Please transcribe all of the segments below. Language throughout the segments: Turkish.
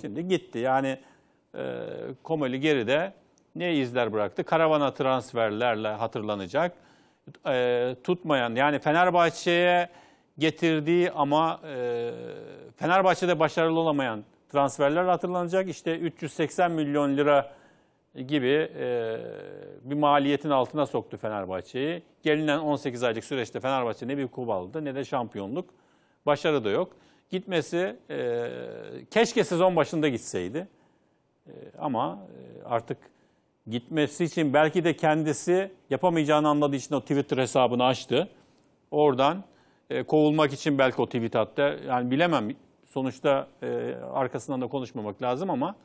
Şimdi gitti. Yani e, Komoli geride ne izler bıraktı? Karavana transferlerle hatırlanacak. E, tutmayan yani Fenerbahçe'ye getirdiği ama e, Fenerbahçe'de başarılı olamayan transferler hatırlanacak. İşte 380 milyon lira gibi e, bir maliyetin altına soktu Fenerbahçe'yi. Gelinen 18 aylık süreçte Fenerbahçe ne bir kupa ne de şampiyonluk. Başarı da yok gitmesi e, keşke sezon başında gitseydi. E, ama e, artık gitmesi için belki de kendisi yapamayacağını anladığı için o Twitter hesabını açtı. Oradan e, kovulmak için belki o tweet attı. Yani bilemem. Sonuçta e, arkasından da konuşmamak lazım ama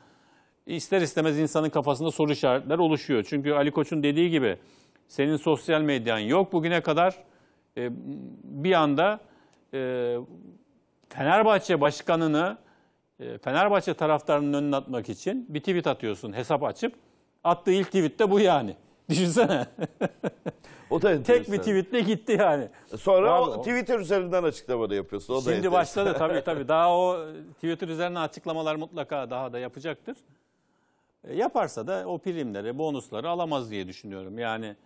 ister istemez insanın kafasında soru işaretler oluşuyor. Çünkü Ali Koç'un dediği gibi senin sosyal medyan yok. Bugüne kadar e, bir anda e, Fenerbahçe başkanını e, Fenerbahçe taraftarının önüne atmak için bir tweet atıyorsun hesap açıp. Attığı ilk tweet de bu yani. Düşünsene. o da Tek bir tweetle gitti yani. Sonra o Twitter üzerinden açıklama da yapıyorsun. O şimdi da başladı tabii tabii. Daha o Twitter üzerinden açıklamalar mutlaka daha da yapacaktır. E, yaparsa da o primleri, bonusları alamaz diye düşünüyorum. Yani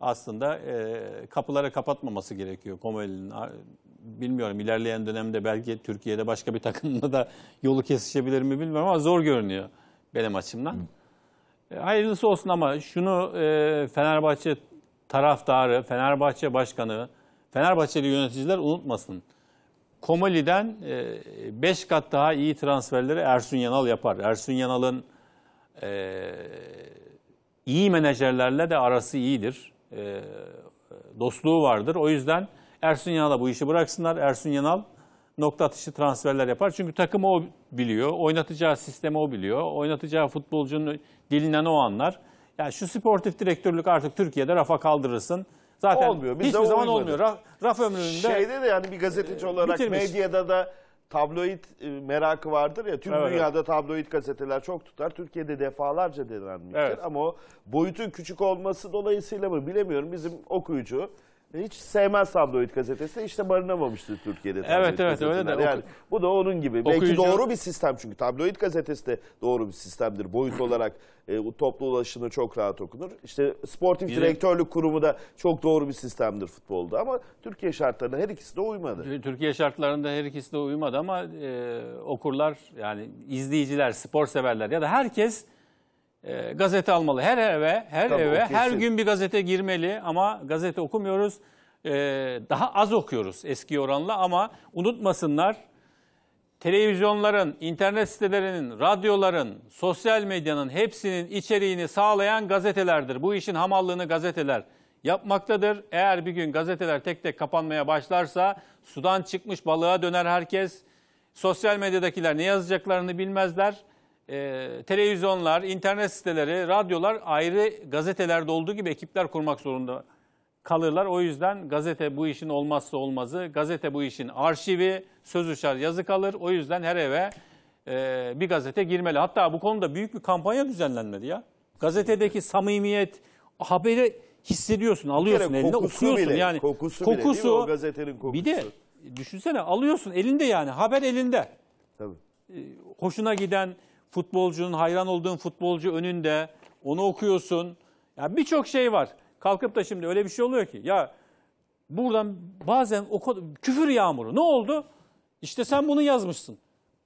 aslında e, kapılara kapatmaması gerekiyor Komel'in. Bilmiyorum ilerleyen dönemde belki Türkiye'de başka bir takımla da yolu kesişebilir mi bilmiyorum ama zor görünüyor benim açımdan. E, hayırlısı olsun ama şunu e, Fenerbahçe taraftarı, Fenerbahçe başkanı, Fenerbahçeli yöneticiler unutmasın. Komali'den 5 e, kat daha iyi transferleri Ersun Yanal yapar. Ersun Yanal'ın e, iyi menajerlerle de arası iyidir e, dostluğu vardır. O yüzden Ersun Yanal'a bu işi bıraksınlar. Ersun Yanal nokta atışı transferler yapar. Çünkü takımı o biliyor. Oynatacağı sistemi o biliyor. Oynatacağı futbolcunun dilinden o anlar. Yani şu sportif direktörlük artık Türkiye'de rafa kaldırırsın. Zaten olmuyor. Biz hiçbir zaman olmuyor. Raf, raf ömründe Şeyde de yani bir gazeteci e, olarak bitirmiş. medyada da tabloid e, merakı vardır ya. Tüm evet, dünyada evet. tabloid gazeteler çok tutar. Türkiye'de defalarca denenmiştir. Evet. Ama o boyutun küçük olması dolayısıyla mı bilemiyorum. Bizim okuyucu hiç sevmez tabloid gazetesi işte barınamamıştı Türkiye'de. Evet evet öyle de. Yani bu da onun gibi. Okuyucu... Belki doğru bir sistem çünkü tabloid gazetesi de doğru bir sistemdir. Boyut olarak e, toplu ulaşımda çok rahat okunur. İşte sportif Yine... direktörlük kurumu da çok doğru bir sistemdir futbolda ama Türkiye şartlarına her ikisi de uymadı. Türkiye şartlarında her ikisi de uymadı ama e, okurlar yani izleyiciler, spor severler ya da herkes e, gazete almalı. Her eve, her Tabii, eve, her gün bir gazete girmeli ama gazete okumuyoruz. E, daha az okuyoruz eski oranla ama unutmasınlar. Televizyonların, internet sitelerinin, radyoların, sosyal medyanın hepsinin içeriğini sağlayan gazetelerdir. Bu işin hamallığını gazeteler yapmaktadır. Eğer bir gün gazeteler tek tek kapanmaya başlarsa sudan çıkmış balığa döner herkes. Sosyal medyadakiler ne yazacaklarını bilmezler e, televizyonlar, internet siteleri, radyolar ayrı gazetelerde olduğu gibi ekipler kurmak zorunda kalırlar. O yüzden gazete bu işin olmazsa olmazı, gazete bu işin arşivi, söz uçar yazı kalır. O yüzden her eve e, bir gazete girmeli. Hatta bu konuda büyük bir kampanya düzenlenmedi ya. Gazetedeki samimiyet, haberi hissediyorsun, alıyorsun elinde, kokusu okuyorsun bile, yani. Kokusu, kokusu bile o gazetenin kokusu. Bir de düşünsene alıyorsun elinde yani haber elinde. Tabii. E, hoşuna giden futbolcunun hayran olduğun futbolcu önünde onu okuyorsun. Ya birçok şey var. Kalkıp da şimdi öyle bir şey oluyor ki ya buradan bazen o küfür yağmuru. Ne oldu? İşte sen bunu yazmışsın.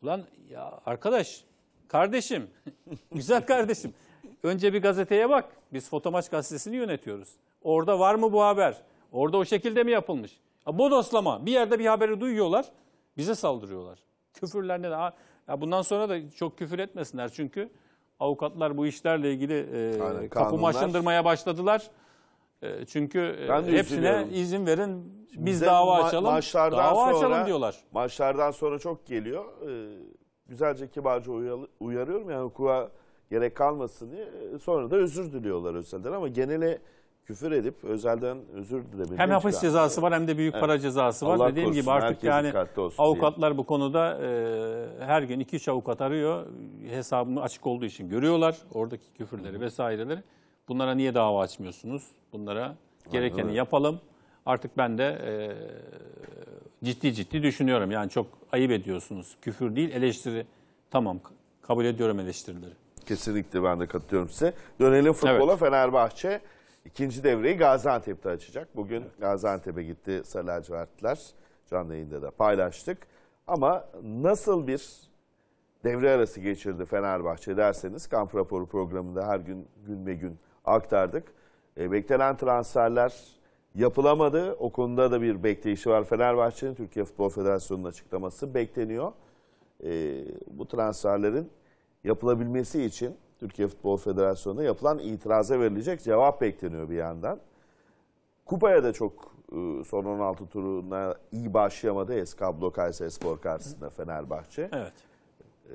Ulan ya arkadaş, kardeşim, güzel kardeşim. Önce bir gazeteye bak. Biz Fotomaç gazetesini yönetiyoruz. Orada var mı bu haber? Orada o şekilde mi yapılmış? Bodoslama. Bir yerde bir haberi duyuyorlar. Bize saldırıyorlar. Küfürlerine. ne? Ya bundan sonra da çok küfür etmesinler çünkü avukatlar bu işlerle ilgili e, Aynen, kapı maşındırmaya başladılar. E, çünkü e, Ben hepsine izin verin biz dava açalım. maçlardan Dava açalım diyorlar. Maçlardan sonra çok geliyor. Ee, güzelce kibarca uyarıyorum yani hukuka gerek kalmasın diye. E, sonra da özür diliyorlar özelden ama genele küfür edip özelden özür dilebilmek. Hem hapis çıkarttı. cezası var hem de büyük evet. para cezası var. Allah Dediğim korusun, gibi artık yani avukatlar diye. bu konuda e, her gün iki iş avukat arıyor. hesabını açık olduğu için görüyorlar oradaki küfürleri Hı. vesaireleri. Bunlara niye dava açmıyorsunuz? Bunlara gerekeni Aynen. yapalım. Artık ben de e, ciddi ciddi düşünüyorum. Yani çok ayıp ediyorsunuz. Küfür değil eleştiri. Tamam kabul ediyorum eleştirileri. Kesinlikle ben de katılıyorum size. Dönelim futbola evet. Fenerbahçe. İkinci devreyi Gaziantep'te açacak. Bugün evet. Gaziantep'e gitti Sarı Lacivertler. Canlı yayında da paylaştık. Ama nasıl bir devre arası geçirdi Fenerbahçe derseniz kamp raporu programında her gün gün ve gün aktardık. E, beklenen transferler yapılamadı. O konuda da bir bekleyişi var. Fenerbahçe'nin Türkiye Futbol Federasyonu'nun açıklaması bekleniyor. E, bu transferlerin yapılabilmesi için Türkiye Futbol Federasyonu'na yapılan itiraza verilecek cevap bekleniyor bir yandan. Kupaya da çok e, son 16 turuna iyi başlayamadı Eskablo Kayseri Spor karşısında Fenerbahçe. Evet. E,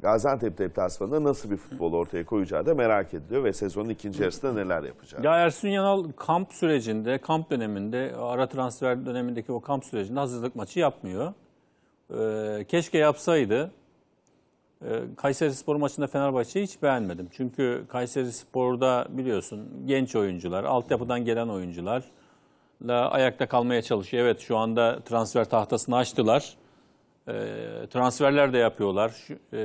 Gaziantep deplasmanında nasıl bir futbol ortaya koyacağı da merak ediliyor ve sezonun ikinci yarısında neler yapacak? Ya Ersun Yanal kamp sürecinde, kamp döneminde, ara transfer dönemindeki o kamp sürecinde hazırlık maçı yapmıyor. Ee, keşke yapsaydı. Ee, Kayseri Spor maçında Fenerbahçe'yi hiç beğenmedim. Çünkü Kayseri Spor'da biliyorsun genç oyuncular, altyapıdan gelen oyuncularla ayakta kalmaya çalışıyor. Evet şu anda transfer tahtasını açtılar. Ee, transferler de yapıyorlar. E,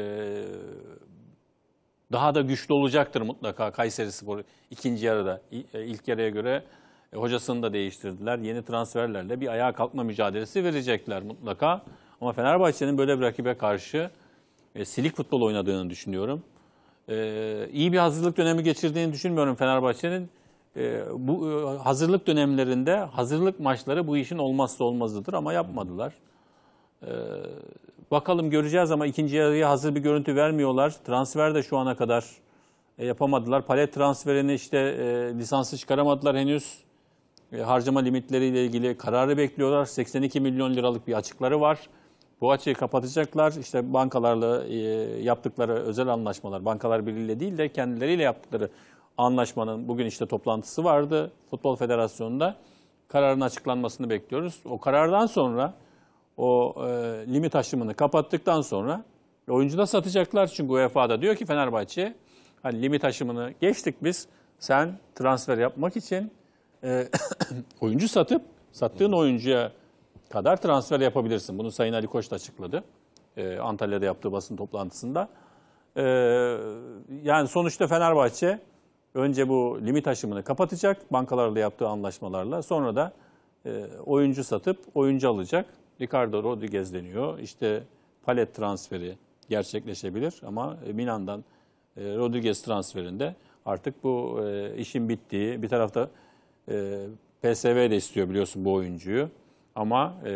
daha da güçlü olacaktır mutlaka Kayseri Spor ikinci yarıda. E, ilk yarıya göre e, hocasını da değiştirdiler. Yeni transferlerle bir ayağa kalkma mücadelesi verecekler mutlaka. Ama Fenerbahçe'nin böyle bir rakibe karşı e, silik futbol oynadığını düşünüyorum. E, iyi bir hazırlık dönemi geçirdiğini düşünmüyorum Fenerbahçe'nin. E, bu e, hazırlık dönemlerinde hazırlık maçları bu işin olmazsa olmazıdır ama yapmadılar. E, bakalım göreceğiz ama ikinci yarıya hazır bir görüntü vermiyorlar. Transfer de şu ana kadar e, yapamadılar. Palet transferini işte e, lisansı çıkaramadılar henüz. E, harcama limitleriyle ilgili kararı bekliyorlar. 82 milyon liralık bir açıkları var. Bu açığı kapatacaklar. İşte bankalarla e, yaptıkları özel anlaşmalar, bankalar birliğiyle değil de kendileriyle yaptıkları anlaşmanın bugün işte toplantısı vardı Futbol Federasyonu'nda. Kararın açıklanmasını bekliyoruz. O karardan sonra o e, limit aşımını kapattıktan sonra oyuncu da satacaklar. Çünkü UEFA'da diyor ki Fenerbahçe hani limit aşımını geçtik biz. Sen transfer yapmak için e, oyuncu satıp sattığın oyuncuya kadar transfer yapabilirsin. Bunu Sayın Ali Koç da açıkladı. E, Antalya'da yaptığı basın toplantısında. E, yani sonuçta Fenerbahçe önce bu limit aşımını kapatacak bankalarla yaptığı anlaşmalarla. Sonra da e, oyuncu satıp oyuncu alacak. Ricardo Rodriguez deniyor. İşte palet transferi gerçekleşebilir ama e, Milan'dan e, Rodriguez transferinde artık bu e, işin bittiği bir tarafta e, PSV de istiyor biliyorsun bu oyuncuyu ama e,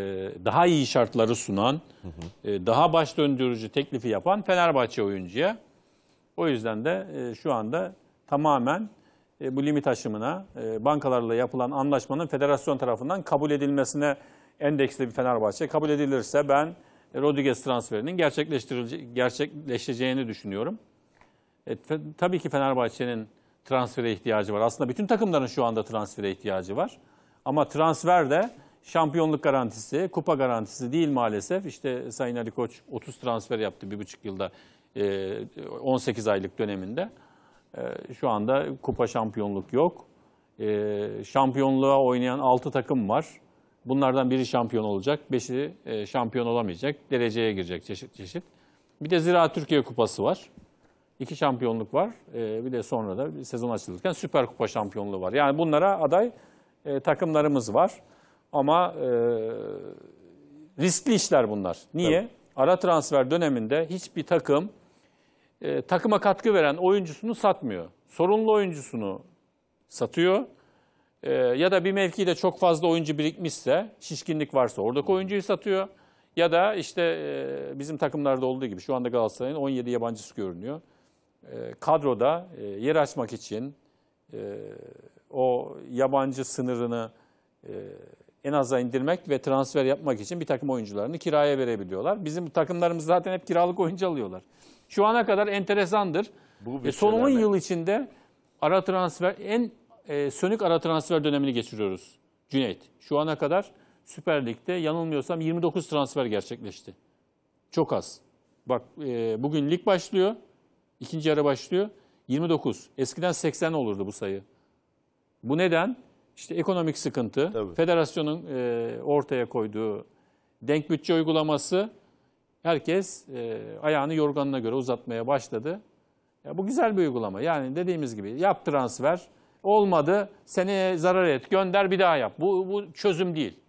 daha iyi şartları sunan, hı hı. E, daha baş döndürücü teklifi yapan Fenerbahçe oyuncuya. O yüzden de e, şu anda tamamen e, bu limit aşımına, e, bankalarla yapılan anlaşmanın federasyon tarafından kabul edilmesine endeksli bir Fenerbahçe. Kabul edilirse ben e, Rodriguez transferinin gerçekleşeceğini düşünüyorum. E, tabii ki Fenerbahçe'nin transfere ihtiyacı var. Aslında bütün takımların şu anda transfere ihtiyacı var. Ama transfer de Şampiyonluk garantisi, kupa garantisi değil maalesef. İşte Sayın Ali Koç 30 transfer yaptı bir buçuk yılda 18 e, aylık döneminde. E, şu anda kupa şampiyonluk yok. E, şampiyonluğa oynayan 6 takım var. Bunlardan biri şampiyon olacak, beşi şampiyon olamayacak, dereceye girecek çeşit çeşit. Bir de Zira Türkiye Kupası var. İki şampiyonluk var. Bir de sonra da sezon açılırken Süper Kupa şampiyonluğu var. Yani bunlara aday takımlarımız var. Ama e, riskli işler bunlar. Niye? Evet. Ara transfer döneminde hiçbir takım e, takıma katkı veren oyuncusunu satmıyor. Sorunlu oyuncusunu satıyor. E, ya da bir mevkide çok fazla oyuncu birikmişse, şişkinlik varsa oradaki oyuncuyu satıyor. Ya da işte e, bizim takımlarda olduğu gibi şu anda Galatasaray'ın 17 yabancısı görünüyor. E, kadroda e, yer açmak için e, o yabancı sınırını e, en aza indirmek ve transfer yapmak için bir takım oyuncularını kiraya verebiliyorlar. Bizim takımlarımız zaten hep kiralık oyuncu alıyorlar. Şu ana kadar enteresandır. Bu e, son 10 yıl içinde ara transfer en e, sönük ara transfer dönemini geçiriyoruz Cüneyt. Şu ana kadar Süper Lig'de yanılmıyorsam 29 transfer gerçekleşti. Çok az. Bak e, bugün lig başlıyor. ikinci yarı başlıyor. 29. Eskiden 80 olurdu bu sayı. Bu neden? işte ekonomik sıkıntı, Tabii. federasyonun e, ortaya koyduğu denk bütçe uygulaması herkes e, ayağını yorganına göre uzatmaya başladı. Ya bu güzel bir uygulama. Yani dediğimiz gibi yap transfer, olmadı seneye zarar et, gönder bir daha yap. Bu, bu çözüm değil.